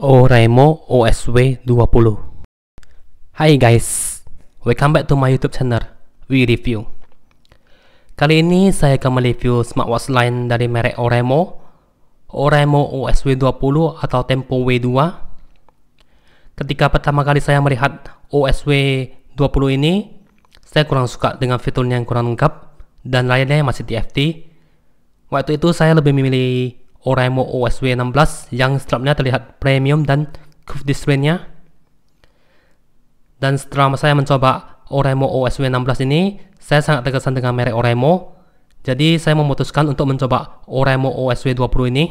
Oremo OSW 20 Hai guys, welcome back to my youtube channel, We Review Kali ini saya akan mereview smartwatch lain dari merek Oremo Oremo OSW 20 atau Tempo W2 Ketika pertama kali saya melihat OSW 20 ini Saya kurang suka dengan fiturnya yang kurang lengkap dan layarnya yang masih TFT Waktu itu saya lebih memilih Oremo osw 16 yang strapnya terlihat premium dan curved display Dan setelah saya mencoba Oremo osw 16 ini, saya sangat terkesan dengan merek Oremo. Jadi saya memutuskan untuk mencoba Oremo osw 20 ini.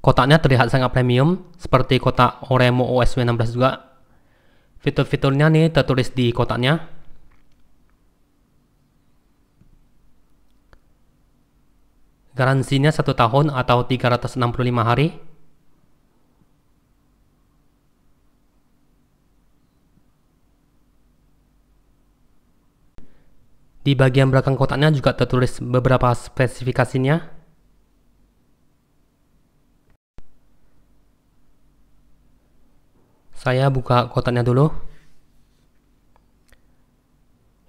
Kotaknya terlihat sangat premium, seperti kotak Oremo osw 16 juga. Fitur-fiturnya nih tertulis di kotaknya. Garansinya satu tahun atau 365 hari. Di bagian belakang kotaknya juga tertulis beberapa spesifikasinya. Saya buka kotaknya dulu.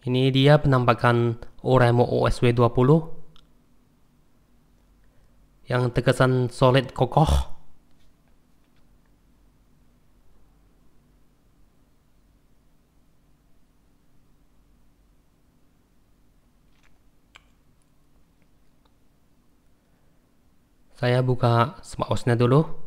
Ini dia penampakan Oremo OSW20 yang terkesan solid kokoh. Saya buka smartwatchnya dulu.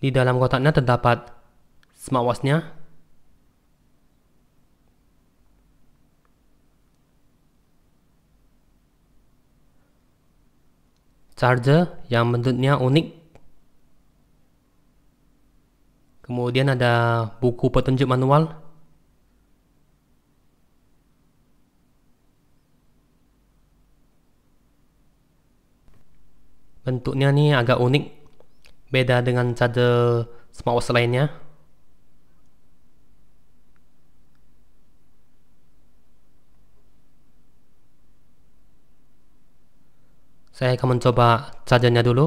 Di dalam kotaknya terdapat smartwatchnya, charger yang bentuknya unik. Kemudian ada buku petunjuk manual. Bentuknya nih agak unik beda dengan charger smartwatch lainnya saya akan mencoba chargernya dulu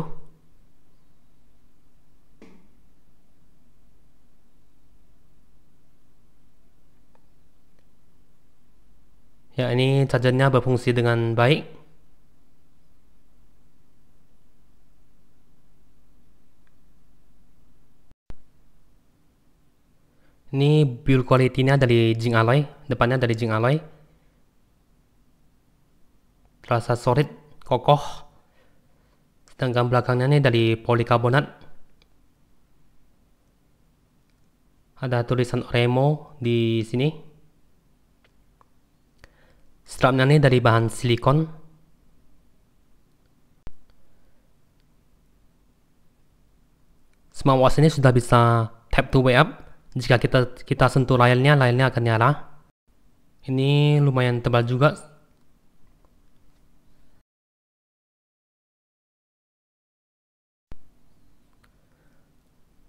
ya ini chargernya berfungsi dengan baik Ini build quality-nya dari Jing Alloy, depannya dari Jing Alloy. Terasa solid, kokoh. Sedangkan belakangnya ini dari polikarbonat. Ada tulisan Oremo di sini. Strapnya ini dari bahan silikon. smartwatch ini sudah bisa tap to way up jika kita kita sentuh layarnya, layarnya akan nyala. Ini lumayan tebal juga.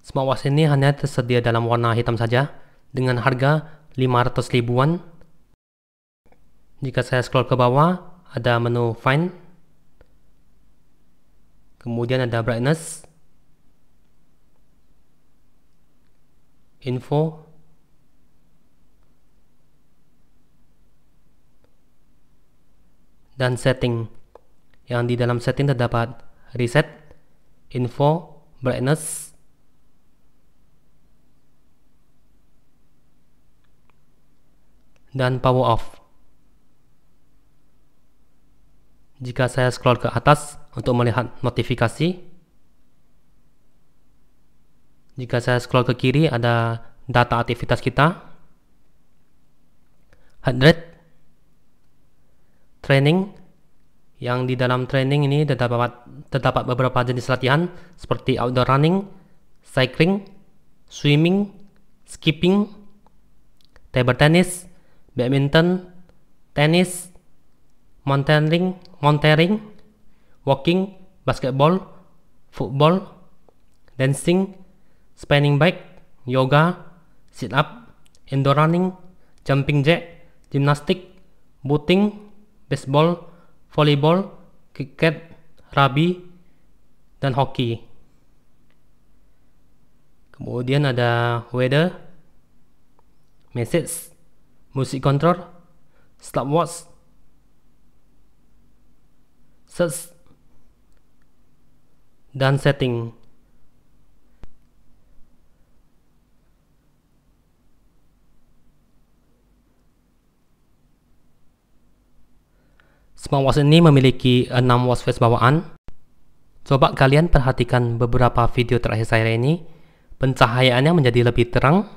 Smartwatch ini hanya tersedia dalam warna hitam saja dengan harga 500 ribuan. Jika saya scroll ke bawah, ada menu Find. Kemudian ada Brightness. info dan setting yang di dalam setting terdapat reset info brightness dan power off jika saya scroll ke atas untuk melihat notifikasi jika saya scroll ke kiri ada data aktivitas kita. Heart training, yang di dalam training ini terdapat, terdapat beberapa jenis latihan seperti outdoor running, cycling, swimming, skipping, table tennis, badminton, tennis, mountaineering, mountaineering, walking, basketball, football, dancing, spinning bike, yoga, sit up, indoor running, jumping jack, gymnastic, booting, baseball, volleyball, cricket, rugby, dan hoki. Kemudian ada weather, message, music control, stopwatch, search, dan setting. Smartwatch ini memiliki 6 watch face bawaan. Coba kalian perhatikan beberapa video terakhir saya ini. Pencahayaannya menjadi lebih terang.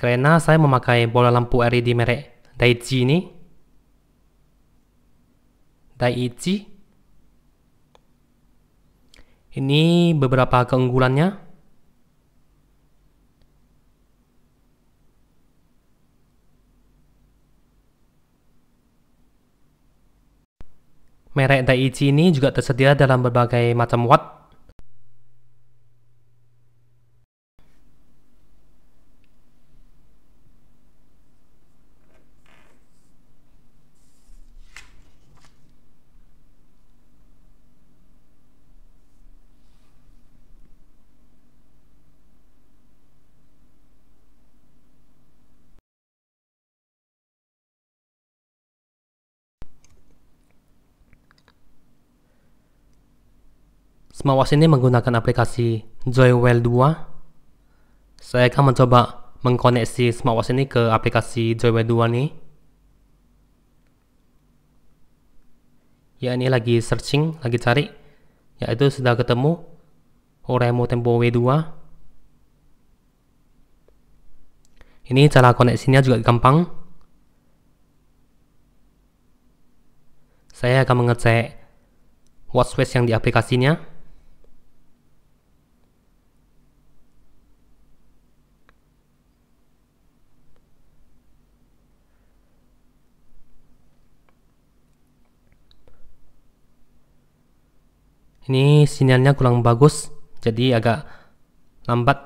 Karena saya memakai bola lampu LED merek Daiichi ini. Daichi. Ini beberapa keunggulannya. Merek Daiichi ini juga tersedia dalam berbagai macam watt smartwatch ini menggunakan aplikasi Joywell 2. Saya akan mencoba mengkoneksi smartwatch ini ke aplikasi Joywell 2 nih. Ya ini lagi searching, lagi cari. Yaitu sudah ketemu Oremo Tempo W2. Ini cara koneksinya juga gampang. Saya akan mengecek watch face yang di aplikasinya. ini sinyalnya kurang bagus jadi agak lambat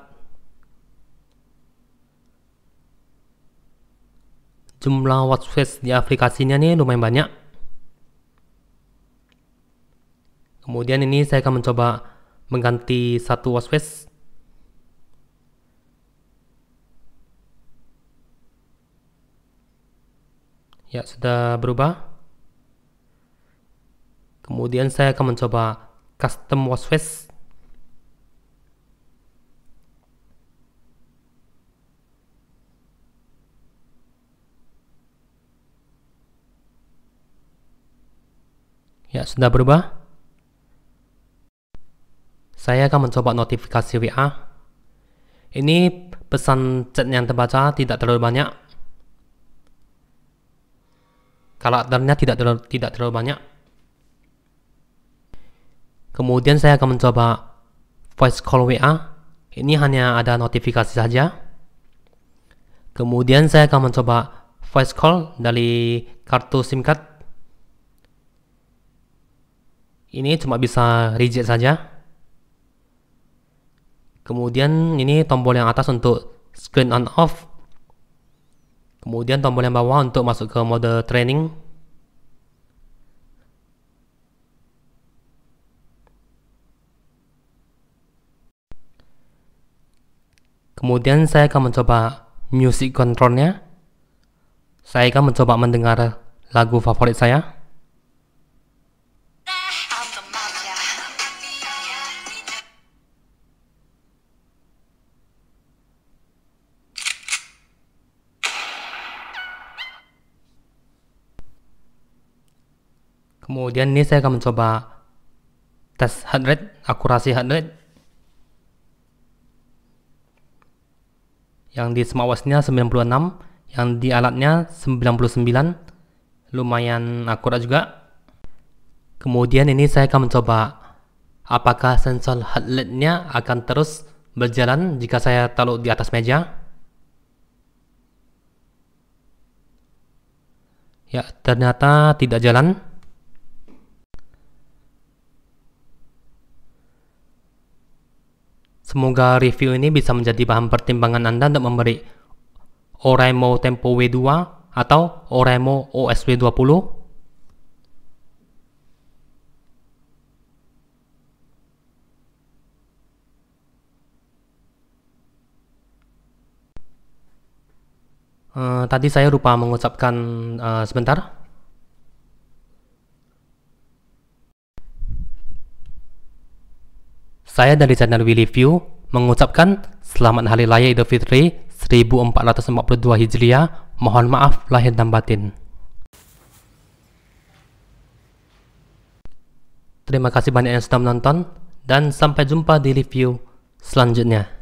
jumlah watch face di aplikasinya nih lumayan banyak kemudian ini saya akan mencoba mengganti satu watch face ya sudah berubah kemudian saya akan mencoba custom wash face Ya, sudah berubah. Saya akan mencoba notifikasi WA. Ini pesan chat yang terbaca tidak terlalu banyak. Kalau ternyata tidak terlalu, tidak terlalu banyak. Kemudian saya akan mencoba voice call WA. Ini hanya ada notifikasi saja. Kemudian saya akan mencoba voice call dari kartu SIM card. Ini cuma bisa reject saja. Kemudian ini tombol yang atas untuk screen on off. Kemudian tombol yang bawah untuk masuk ke mode training Kemudian saya akan mencoba music controlnya. Saya akan mencoba mendengar lagu favorit saya. Kemudian ini saya akan mencoba tes heart rate, akurasi heart rate. yang di smartwatchnya 96 yang di alatnya 99 lumayan akurat juga kemudian ini saya akan mencoba apakah sensor heart rate-nya akan terus berjalan jika saya taruh di atas meja ya ternyata tidak jalan Semoga review ini bisa menjadi bahan pertimbangan Anda untuk memberi Oremo Tempo W2 atau Oremo OSW20 Uh, eh, tadi saya lupa mengucapkan uh, sebentar. Saya dari channel We Review mengucapkan selamat Hari Raya Idul Fitri 1442 Hijriah. Mohon maaf lahir dan batin. Terima kasih banyak yang sudah menonton dan sampai jumpa di review selanjutnya.